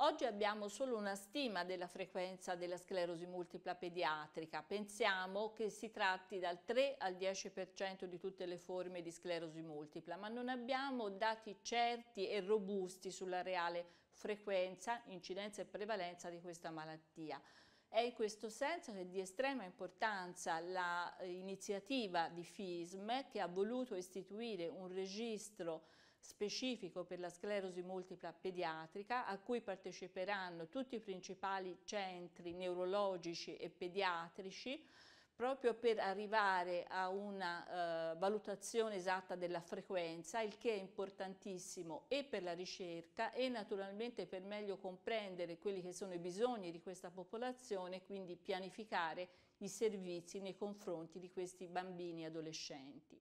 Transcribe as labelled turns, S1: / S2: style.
S1: Oggi abbiamo solo una stima della frequenza della sclerosi multipla pediatrica. Pensiamo che si tratti dal 3 al 10% di tutte le forme di sclerosi multipla, ma non abbiamo dati certi e robusti sulla reale frequenza, incidenza e prevalenza di questa malattia. È in questo senso che è di estrema importanza l'iniziativa eh, di FISM che ha voluto istituire un registro specifico per la sclerosi multipla pediatrica a cui parteciperanno tutti i principali centri neurologici e pediatrici proprio per arrivare a una eh, valutazione esatta della frequenza, il che è importantissimo e per la ricerca e naturalmente per meglio comprendere quelli che sono i bisogni di questa popolazione, quindi pianificare i servizi nei confronti di questi bambini e adolescenti.